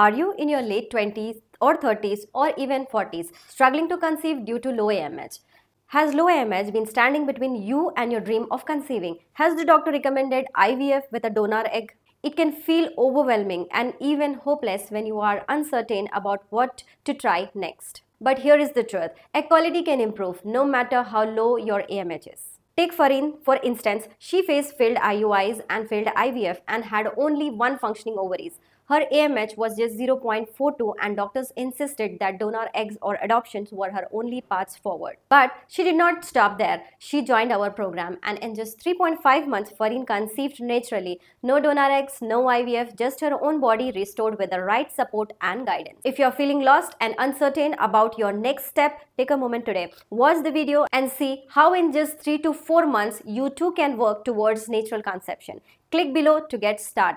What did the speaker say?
Are you in your late 20s or 30s or even 40s struggling to conceive due to low AMH? Has low AMH been standing between you and your dream of conceiving? Has the doctor recommended IVF with a donor egg? It can feel overwhelming and even hopeless when you are uncertain about what to try next. But here is the truth egg quality can improve no matter how low your AMH is. Take Farin, for instance, she faced failed IUIs and failed IVF and had only one functioning ovaries. Her AMH was just 0.42 and doctors insisted that donor eggs or adoptions were her only paths forward. But she did not stop there. She joined our program and in just 3.5 months Farin conceived naturally. No donor eggs, no IVF, just her own body restored with the right support and guidance. If you're feeling lost and uncertain about your next step, take a moment today. Watch the video and see how in just 3 to 4 months you too can work towards natural conception. Click below to get started.